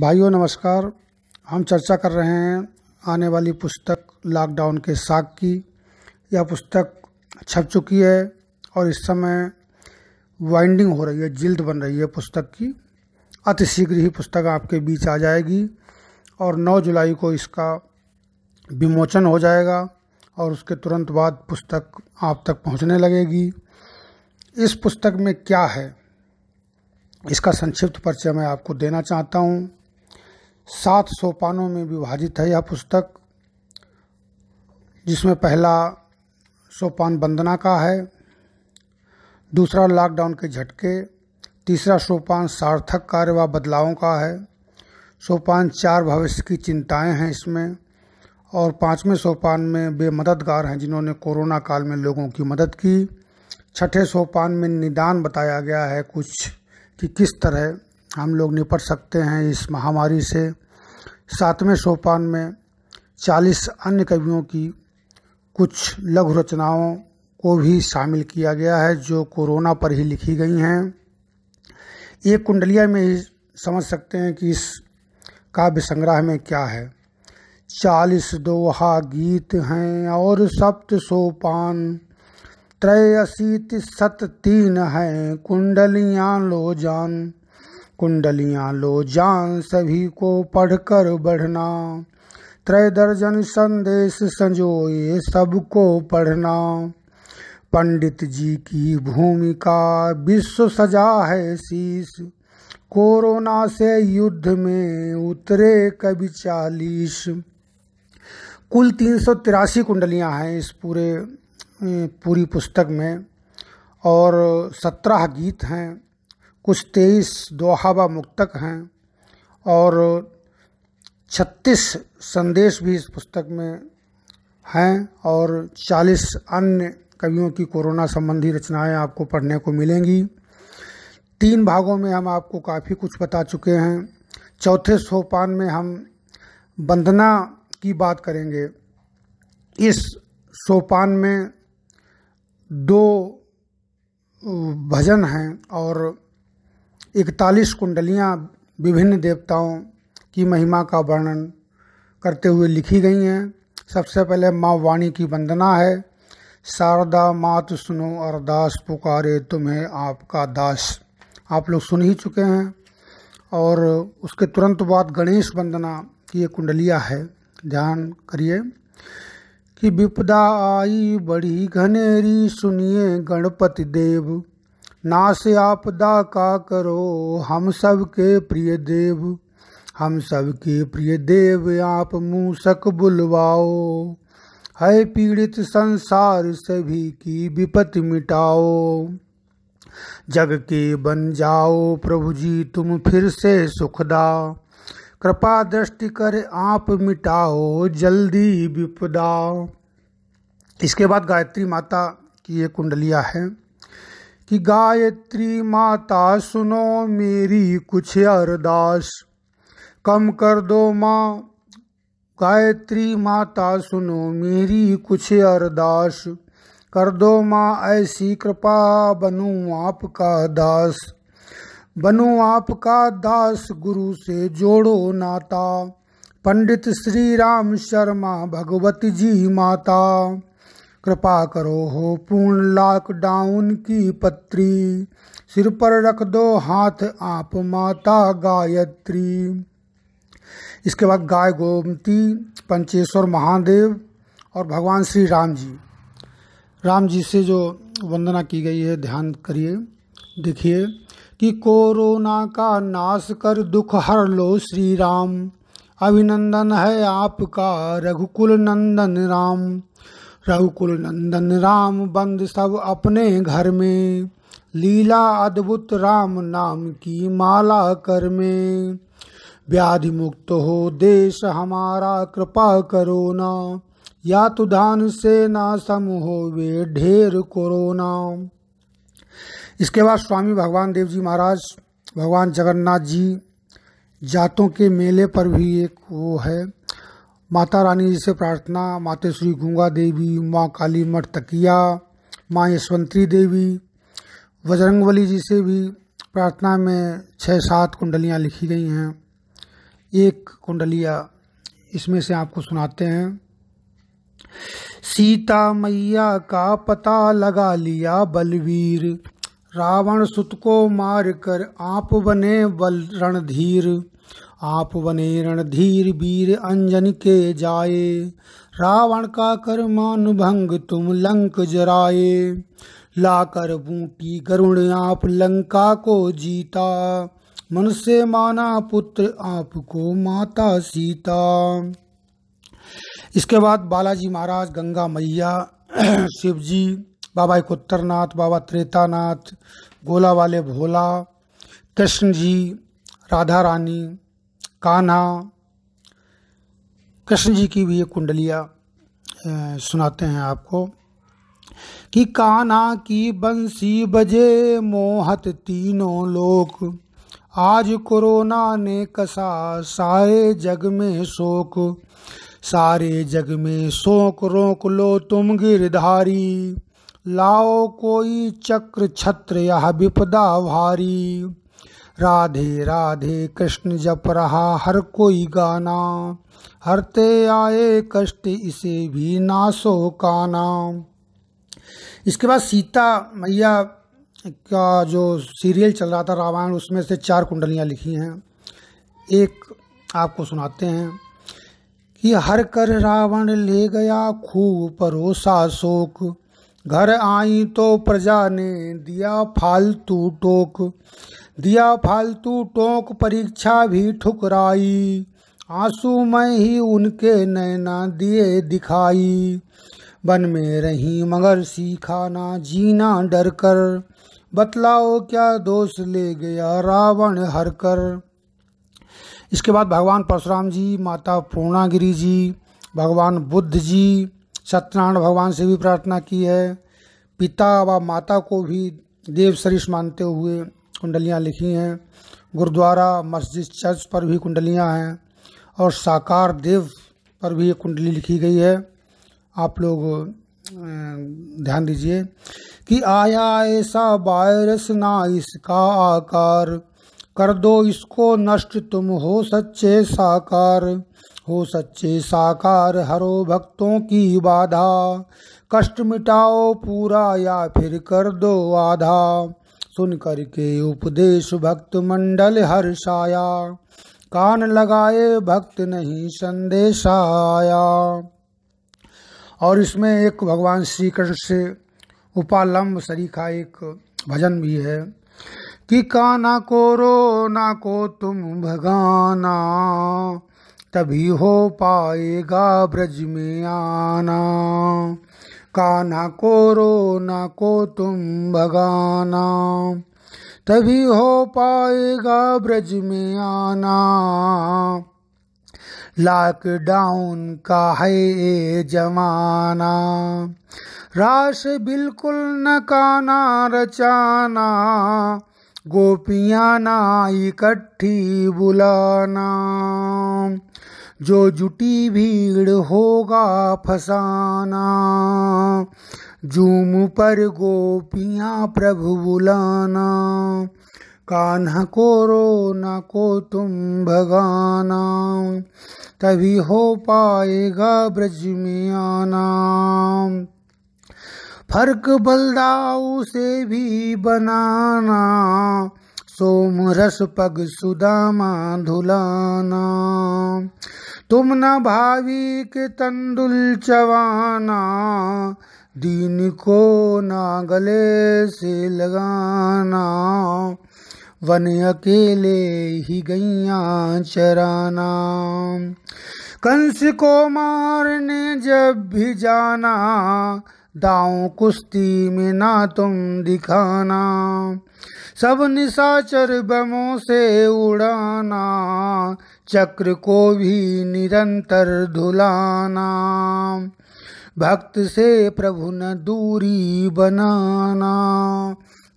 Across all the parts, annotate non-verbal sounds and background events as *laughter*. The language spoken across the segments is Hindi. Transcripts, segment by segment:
भाइयों नमस्कार हम चर्चा कर रहे हैं आने वाली पुस्तक लॉकडाउन के साग की यह पुस्तक छप चुकी है और इस समय वाइंडिंग हो रही है जिल्द बन रही है पुस्तक की अति शीघ्र ही पुस्तक आपके बीच आ जाएगी और 9 जुलाई को इसका विमोचन हो जाएगा और उसके तुरंत बाद पुस्तक आप तक पहुंचने लगेगी इस पुस्तक में क्या है इसका संक्षिप्त परिचय मैं आपको देना चाहता हूं सात सोपानों में विभाजित है यह पुस्तक जिसमें पहला सोपान वंदना का है दूसरा लॉकडाउन के झटके तीसरा सोपान सार्थक कार्य व बदलावों का है सोपान चार भविष्य की चिंताएं हैं इसमें और पांचवें सोपान में वे मददगार हैं जिन्होंने कोरोना काल में लोगों की मदद की छठे सोपान में निदान बताया गया है कुछ कि किस तरह हम लोग निपट सकते हैं इस महामारी से सातवें सोपान में चालीस अन्य कवियों की कुछ लघु रचनाओं को भी शामिल किया गया है जो कोरोना पर ही लिखी गई हैं एक कुंडलिया में ही समझ सकते हैं कि इस काव्य संग्रह में क्या है चालीस दोहा गीत हैं और सप्त सोपान त्रय अशीत सत तीन हैं कुंडलियाँ लो जान कुंडलियां लो जान सभी को पढ़कर बढ़ना त्रय दर्जन संदेश संजोए सबको पढ़ना पंडित जी की भूमिका विश्व सजा है शीश कोरोना से युद्ध में उतरे कभी चालीस कुल तीन सौ तिरासी कुंडलियाँ हैं इस पूरे पूरी पुस्तक में और सत्रह गीत हैं कुछ तेईस दोहाबा मुक्तक हैं और छत्तीस संदेश भी इस पुस्तक में हैं और चालीस अन्य कवियों की कोरोना संबंधी रचनाएं आपको पढ़ने को मिलेंगी तीन भागों में हम आपको काफ़ी कुछ बता चुके हैं चौथे सोपान में हम वंदना की बात करेंगे इस सोपान में दो भजन हैं और इकतालीस कुंडलियाँ विभिन्न देवताओं की महिमा का वर्णन करते हुए लिखी गई हैं सबसे पहले माँ वाणी की वंदना है शारदा मात सुनो अरदास पुकारे तुम्हें आपका दास आप लोग सुन ही चुके हैं और उसके तुरंत बाद गणेश वंदना की एक कुंडलिया है ध्यान करिए कि विपदा आई बड़ी घनेरी सुनिए गणपति देव नाश आपदा का करो हम सब के प्रिय देव हम सब के प्रिय देव आप मूसक बुलवाओ है पीड़ित संसार सभी की विपत्ति मिटाओ जग के बन जाओ प्रभु जी तुम फिर से सुखदा कृपा दृष्टि कर आप मिटाओ जल्दी विपदा इसके बाद गायत्री माता की ये कुंडलिया है कि गायत्री माता सुनो मेरी कुछ अरदास कम कर दो माँ गायत्री माता सुनो मेरी कुछ अरदास कर दो माँ ऐसी कृपा बनो आपका दास बनो आपका दास गुरु से जोड़ो नाता पंडित श्री राम शर्मा भगवत जी माता कृपा करो हो पूर्ण लॉकडाउन की पत्री सिर पर रख दो हाथ आप माता गायत्री इसके बाद गाय गोमती पंचेश्वर महादेव और भगवान श्री राम जी राम जी से जो वंदना की गई है ध्यान करिए देखिए कि कोरोना का नाश कर दुख हर लो श्री राम अभिनंदन है आपका रघुकुल नंदन राम कुल नंदन राम बंद सब अपने घर में लीला अद्भुत राम नाम की माला कर में व्याधि मुक्त हो देश हमारा कृपा करो ना या तो धान से ना सम हो वे ढेर कोरोना इसके बाद स्वामी भगवान देव जी महाराज भगवान जगन्नाथ जी जातों के मेले पर भी एक वो है माता रानी जी से प्रार्थना माते श्री गंगा देवी माँ काली मठ तकिया माँ यशवंतरी देवी बजरंगबली जी से भी प्रार्थना में छः सात कुंडलियाँ लिखी गई हैं एक कुंडलिया इसमें से आपको सुनाते हैं सीता मैया का पता लगा लिया बलवीर रावण सुत को मार कर आप बने बल रणधीर आप वनेरण धीर वीर अंजन के जाए रावण का कर्मानुभंग तुम लंक जराए लाकर बूटी गरुण आप लंका को जीता मनुष्य माना पुत्र आपको माता सीता इसके बाद बालाजी महाराज गंगा मैया *clears throat* शिवजी बाबा इकोत्तरनाथ बाबा त्रेतानाथ गोला वाले भोला कृष्ण जी राधा रानी कान्हा कृष्ण जी की भी ये कुंडलियाँ सुनाते हैं आपको कि कान्हा की बंसी बजे मोहत तीनों लोक आज कोरोना ने कसा सारे जग में शोक सारे जग में शोक रोक लो तुम गिरधारी लाओ कोई चक्र छत्र यह विपदा भारी राधे राधे कृष्ण जप रहा हर कोई गाना हरते आए कष्ट इसे भी नासो काना इसके बाद सीता मैया का जो सीरियल चल रहा था रामायण उसमें से चार कुंडलियाँ लिखी हैं एक आपको सुनाते हैं कि हर कर रावण ले गया खूब परोसा शोक घर आई तो प्रजा ने दिया फालतू टोक दिया फालतू टोंक परीक्षा भी ठुकराई आंसू में ही उनके नैना दिए दिखाई बन में रही मगर सीखा ना जीना डर कर बतलाओ क्या दोष ले गया रावण हर कर इसके बाद भगवान परशुराम जी माता पूर्णागिरी जी भगवान बुद्ध जी सत्यनारायण भगवान से भी प्रार्थना की है पिता व माता को भी देव सरिश मानते हुए कुंडलियाँ लिखी हैं गुरुद्वारा मस्जिद चर्च पर भी कुंडलियाँ हैं और साकार देव पर भी एक कुंडली लिखी गई है आप लोग ध्यान दीजिए कि आया ऐसा वायरस ना इसका आकार कर दो इसको नष्ट तुम हो सच्चे साकार हो सच्चे साकार हरो भक्तों की बाधा कष्ट मिटाओ पूरा या फिर कर दो आधा सुन करके उपदेश भक्त मंडल हर्षाया कान लगाए भक्त नहीं संदेश आया और इसमें एक भगवान श्री कृष्ण से उपालम्ब सरी एक भजन भी है कि काना को रो ना को तुम भगाना तभी हो पाएगा ब्रज में आना काना को रो न को तुम भगाना तभी हो पाएगा ब्रज में आना लॉकडाउन का है ये जमाना राश बिल्कुल न काना रचाना गोपियाँ ना इकट्ठी बुलाना जो जुटी भीड़ होगा फसाना जूम पर गोपियाँ प्रभु बुलाना कान्ह को रोना को तुम भगाना तभी हो पाएगा ब्रज में आना फर्क बलदाऊ से भी बनाना सोम रस पग सुदामा धुलाना तुम न भावी के तंदुल चवाना दीन को ना गले से लगाना वन अकेले ही गैया चराना कंस को मारने जब भी जाना दाव कुश्ती में ना तुम दिखाना सब निशाचर बमों से उड़ाना चक्र को भी निरंतर धुलाना भक्त से प्रभु न दूरी बनाना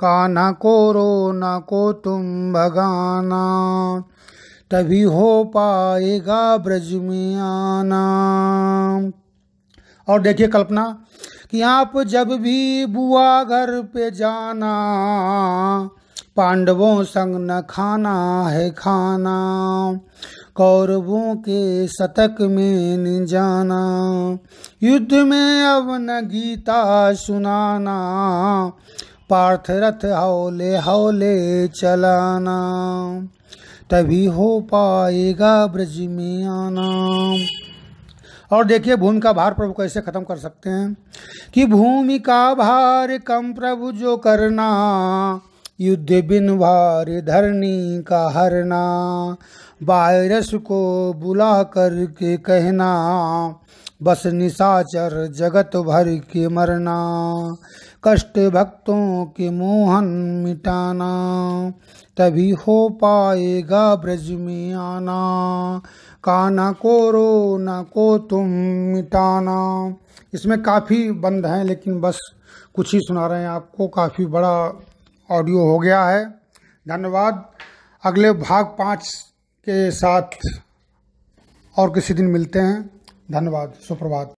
काना को रोना को तुम भगाना तभी हो पाएगा ब्रज में आना और देखिए कल्पना कि आप जब भी बुआ घर पे जाना पांडवों संग न खाना है खाना कौरवों के शतक में न जाना युद्ध में अब न गीता सुनाना पार्थ रथ हौले हौले चलाना तभी हो पाएगा ब्रज में आना और देखिए भूमि का भार प्रभु कैसे खत्म कर सकते हैं कि भूमि का भार कम प्रभु जो करना युद्ध बिन भार धरनी का हरना वायरस को बुला कर के कहना बस निशाचर जगत भर के मरना कष्ट भक्तों के मोहन मिटाना तभी हो पाएगा ब्रज में आना न को रो न को तुम मिटाना इसमें काफ़ी बंद हैं लेकिन बस कुछ ही सुना रहे हैं आपको काफ़ी बड़ा ऑडियो हो गया है धन्यवाद अगले भाग पाँच के साथ और किसी दिन मिलते हैं धन्यवाद सुप्रभात